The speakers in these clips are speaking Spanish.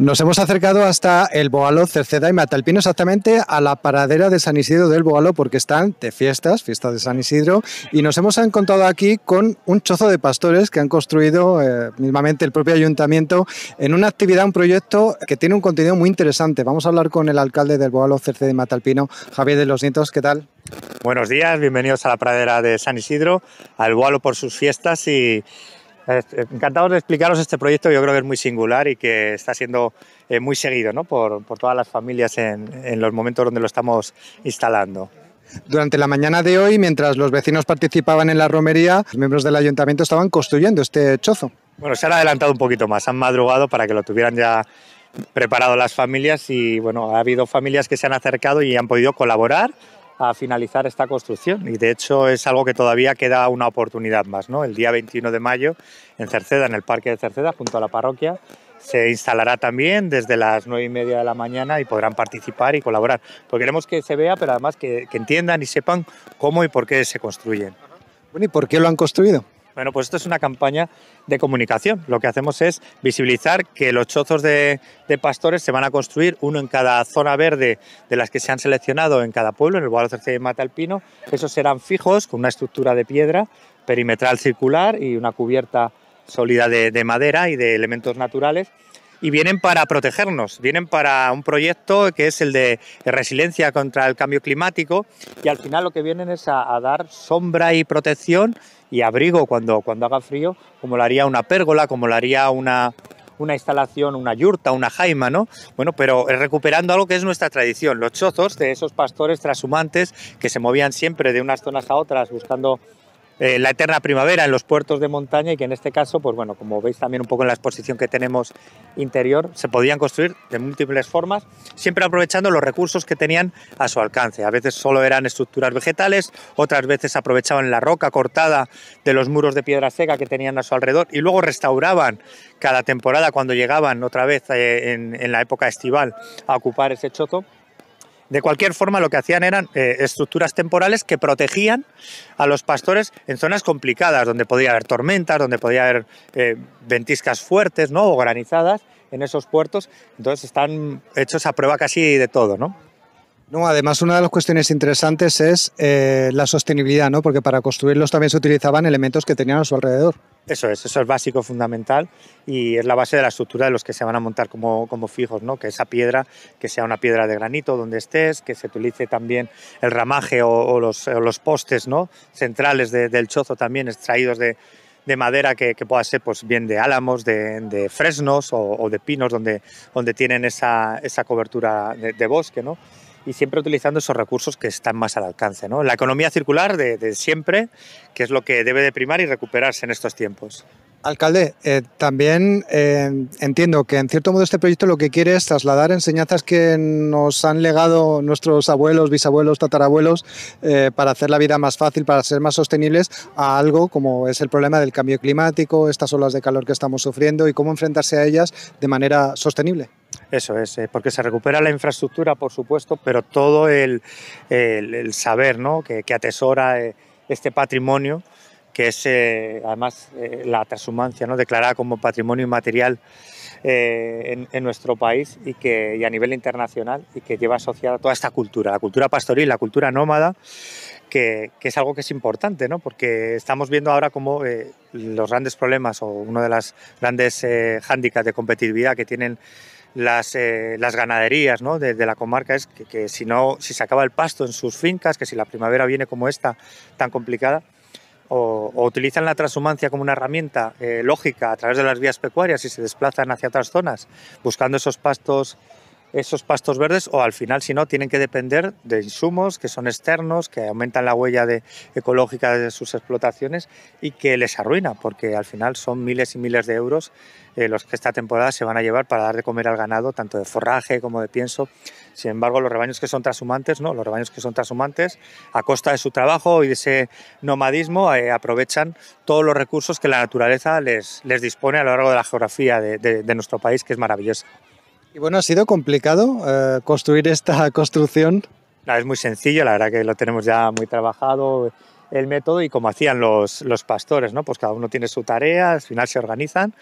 Nos hemos acercado hasta el Boalo, Cerceda y Matalpino, exactamente a la paradera de San Isidro del Boalo, porque están de fiestas, fiestas de San Isidro, y nos hemos encontrado aquí con un chozo de pastores que han construido eh, mismamente el propio ayuntamiento en una actividad, un proyecto que tiene un contenido muy interesante. Vamos a hablar con el alcalde del Boalo, Cerceda y Matalpino, Javier de los Nietos. ¿Qué tal? Buenos días, bienvenidos a la pradera de San Isidro, al Boaló por sus fiestas y eh, Encantados de explicaros este proyecto, yo creo que es muy singular y que está siendo eh, muy seguido ¿no? por, todas las familias en, en los momentos donde lo estamos instalando. Durante la mañana de hoy, mientras los vecinos participaban en la romería, los miembros del ayuntamiento estaban construyendo este chozo. Bueno, se han adelantado un poquito más, han madrugado para que lo tuvieran ya preparado las familias y bueno, ha habido familias que se han acercado y han podido colaborar a finalizar esta construcción y de hecho es algo que todavía queda una oportunidad más. ¿no? El día 21 de mayo en Cerceda, en el Parque de Cerceda, junto a la parroquia, se instalará también desde las nueve y media de la mañana y podrán participar y colaborar. Porque queremos que se vea, pero además que, que entiendan y sepan cómo y por qué se construyen. Bueno, ¿y por qué lo han construido? Bueno, pues esto es una campaña de comunicación. Lo que hacemos es visibilizar que los chozos de, pastores se van a construir, uno en cada zona verde de las que se han seleccionado en cada pueblo, en el Guadalajara de Mata Alpino, Esos serán fijos con una estructura de piedra perimetral circular y una cubierta sólida de madera y de elementos naturales y vienen para protegernos, vienen para un proyecto que es el de resiliencia contra el cambio climático y al final lo que vienen es a, dar sombra y protección y abrigo cuando, cuando haga frío, como lo haría una pérgola, como lo haría una, una instalación, una yurta, una jaima, ¿no? Bueno, pero recuperando algo que es nuestra tradición, los chozos de esos pastores trashumantes que se movían siempre de unas zonas a otras buscando eh, la eterna primavera en los puertos de montaña y que en este caso, pues bueno, como veis también un poco en la exposición que tenemos interior, se podían construir de múltiples formas, siempre aprovechando los recursos que tenían a su alcance. A veces solo eran estructuras vegetales, otras veces aprovechaban la roca cortada de los muros de piedra seca que tenían a su alrededor y luego restauraban cada temporada cuando llegaban otra vez eh, en, la época estival a ocupar ese chozo. De cualquier forma, lo que hacían eran eh, estructuras temporales que protegían a los pastores en zonas complicadas, donde podía haber tormentas, donde podía haber eh, ventiscas fuertes ¿no? o granizadas en esos puertos. Entonces están hechos a prueba casi de todo, ¿no? No, además una de las cuestiones interesantes es eh, la sostenibilidad, ¿no? Porque para construirlos también se utilizaban elementos que tenían a su alrededor. Eso es, eso es básico, fundamental y es la base de la estructura de los que se van a montar como, como fijos, ¿no? Que esa piedra, que sea una piedra de granito donde estés, que se utilice también el ramaje o, los, los, postes, ¿no? Centrales del chozo también extraídos de, de madera que, pueda ser pues bien de álamos, de, de fresnos o, de pinos donde, donde tienen esa, esa cobertura de, de bosque, ¿no? y siempre utilizando esos recursos que están más al alcance. ¿no? La economía circular de, siempre, que es lo que debe de primar y recuperarse en estos tiempos. Alcalde, eh, también eh, entiendo que en cierto modo este proyecto lo que quiere es trasladar enseñanzas que nos han legado nuestros abuelos, bisabuelos, tatarabuelos eh, para hacer la vida más fácil, para ser más sostenibles a algo como es el problema del cambio climático, estas olas de calor que estamos sufriendo y cómo enfrentarse a ellas de manera sostenible. Eso es, eh, porque se recupera la infraestructura, por supuesto, pero todo el, saber que, atesora eh, este patrimonio, que es eh, además la transhumancia, ¿no? declarada como patrimonio inmaterial en, nuestro país y, que, a nivel internacional, y que lleva asociada toda esta cultura, la cultura pastoril, la cultura nómada, que, es algo que es importante, ¿no? porque estamos viendo ahora como los grandes problemas o uno de las grandes eh, hándicaps de competitividad que tienen las, eh, las ganaderías ¿no? de, la comarca es que, si no si se acaba el pasto en sus fincas, que si la primavera viene como esta tan complicada, o, utilizan la transhumancia como una herramienta eh, lógica a través de las vías pecuarias y se desplazan hacia otras zonas, buscando esos pastos esos pastos verdes o al final, si no, tienen que depender de insumos que son externos, que aumentan la huella ecológica de sus explotaciones y que les arruina, porque al final son miles y miles de euros eh, los que esta temporada se van a llevar para dar de comer al ganado, tanto de forraje como de pienso. Sin embargo, los rebaños que son transhumantes, no, los rebaños que son transhumantes, a costa de su trabajo y de ese nomadismo, eh, aprovechan todos los recursos que la naturaleza les, dispone a lo largo de la geografía de, de nuestro país, que es maravillosa. Y bueno, ¿ha sido complicado eh, construir esta construcción? No, es muy sencillo, la verdad que lo tenemos ya muy trabajado el método y como hacían los, los pastores, ¿no? Pues cada uno tiene su tarea, al final se organizan,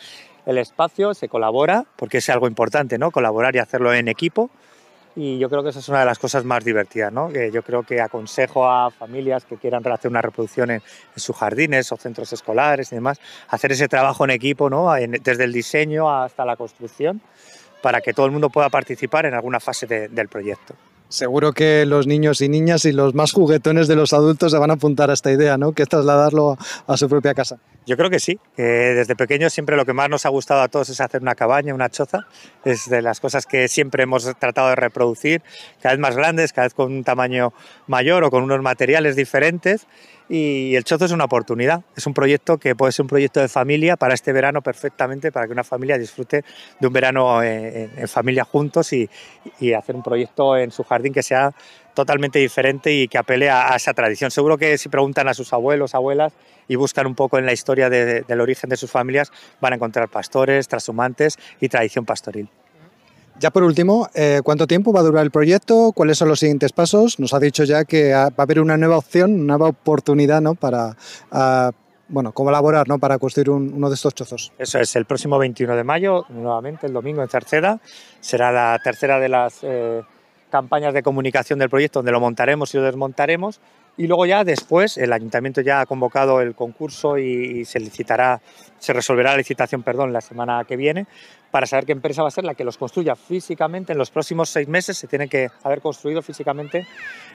el espacio se colabora, porque es algo importante, ¿no? Colaborar y hacerlo en equipo y yo creo que esa es una de las cosas más divertidas, ¿no? Que yo creo que aconsejo a familias que quieran hacer una reproducción en, sus jardines o centros escolares y demás, hacer ese trabajo en equipo, ¿no? desde el diseño hasta la construcción para que todo el mundo pueda participar en alguna fase del proyecto. Seguro que los niños y niñas y los más juguetones de los adultos se van a apuntar a esta idea, ¿no? Que es trasladarlo a su propia casa. Yo creo que sí, que desde pequeños siempre lo que más nos ha gustado a todos es hacer una cabaña, una choza. Es de las cosas que siempre hemos tratado de reproducir, cada vez más grandes, cada vez con un tamaño mayor o con unos materiales diferentes y el Chozo es una oportunidad, es un proyecto que puede ser un proyecto de familia para este verano perfectamente, para que una familia disfrute de un verano eh, en, familia juntos y, hacer un proyecto en su jardín que sea totalmente diferente y que apele a, esa tradición. Seguro que si preguntan a sus abuelos, abuelas y buscan un poco en la historia del origen de sus familias, van a encontrar pastores, trashumantes y tradición pastoril. Ya por último, eh, ¿cuánto tiempo va a durar el proyecto? ¿Cuáles son los siguientes pasos? Nos ha dicho ya que ah, va a haber una nueva opción, una nueva oportunidad ¿no? para cómo ah, bueno, ¿no? para construir uno de estos chozos. Eso es, el próximo 21 de mayo, nuevamente el domingo en Cerceda, será la tercera de las eh, campañas de comunicación del proyecto donde lo montaremos y lo desmontaremos. Y luego ya después el ayuntamiento ya ha convocado el concurso y, se licitará, se resolverá la licitación, perdón, la semana que viene para saber qué empresa va a ser la que los construya físicamente. En los próximos seis meses se tiene que haber construido físicamente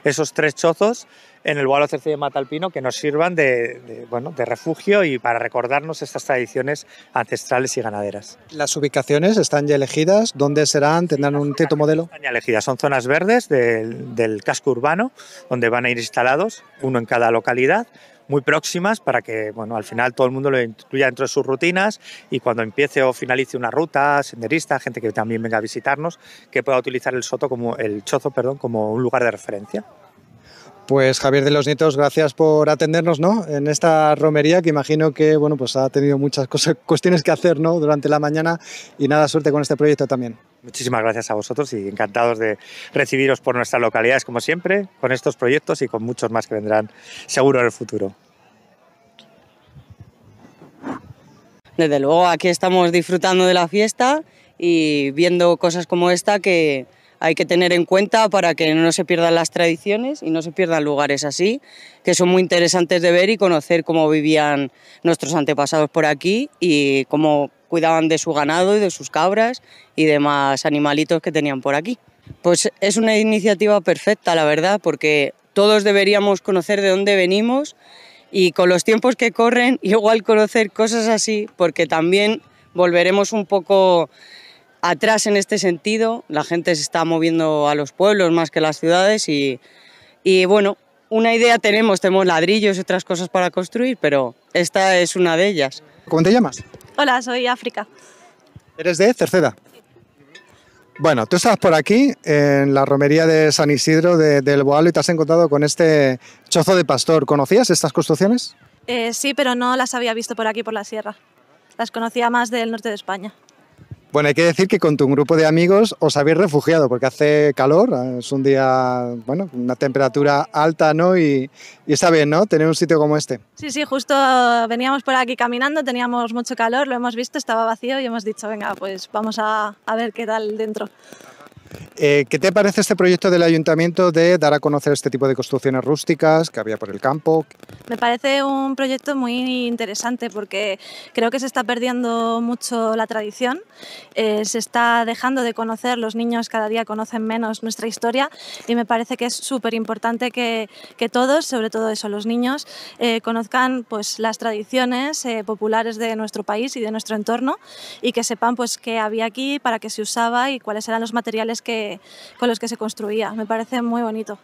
esos tres chozos en el CC de Matalpino que nos sirvan de, bueno, de refugio y para recordarnos estas tradiciones ancestrales y ganaderas. ¿Las ubicaciones están ya elegidas? ¿Dónde serán? ¿Tendrán un teto modelo? Están ya elegidas. Son zonas verdes del, del casco urbano donde van a ir instalados, uno en cada localidad muy próximas para que bueno, al final todo el mundo lo incluya dentro de sus rutinas y cuando empiece o finalice una ruta, senderista, gente que también venga a visitarnos, que pueda utilizar el, soto como, el chozo perdón, como un lugar de referencia. Pues Javier de los Nietos, gracias por atendernos ¿no? en esta romería que imagino que bueno, pues ha tenido muchas cosas, cuestiones que hacer durante la mañana y nada, suerte con este proyecto también. Muchísimas gracias a vosotros y encantados de recibiros por nuestras localidades, como siempre, con estos proyectos y con muchos más que vendrán seguro en el futuro. Desde luego, aquí estamos disfrutando de la fiesta y viendo cosas como esta que hay que tener en cuenta para que no se pierdan las tradiciones y no se pierdan lugares así, que son muy interesantes de ver y conocer cómo vivían nuestros antepasados por aquí y cómo cuidaban de su ganado y de sus cabras y demás animalitos que tenían por aquí. Pues es una iniciativa perfecta, la verdad, porque todos deberíamos conocer de dónde venimos y con los tiempos que corren, igual conocer cosas así, porque también volveremos un poco atrás en este sentido. La gente se está moviendo a los pueblos más que a las ciudades y, y bueno, una idea tenemos, tenemos ladrillos y otras cosas para construir, pero esta es una de ellas. ¿Cómo te llamas? Hola, soy África. ¿Eres de Cerceda? Bueno, tú estás por aquí, en la romería de San Isidro del de, Boalo, y te has encontrado con este chozo de pastor. ¿Conocías estas construcciones? Eh, sí, pero no las había visto por aquí, por la sierra. Las conocía más del norte de España. Bueno, hay que decir que con tu grupo de amigos os habéis refugiado porque hace calor, es un día, bueno, una temperatura alta, ¿no? Y, está bien, ¿no? Tener un sitio como este. Sí, sí, justo veníamos por aquí caminando, teníamos mucho calor, lo hemos visto, estaba vacío y hemos dicho, venga, pues vamos a, a ver qué tal dentro. Eh, ¿Qué te parece este proyecto del ayuntamiento de dar a conocer este tipo de construcciones rústicas que había por el campo? Me parece un proyecto muy interesante porque creo que se está perdiendo mucho la tradición, eh, se está dejando de conocer, los niños cada día conocen menos nuestra historia y me parece que es súper importante que, que, todos, sobre todo eso, los niños, eh, conozcan pues, las tradiciones populares de nuestro país y de nuestro entorno y que sepan pues, qué había aquí, para qué se usaba y cuáles eran los materiales que, con los que se construía. Me parece muy bonito.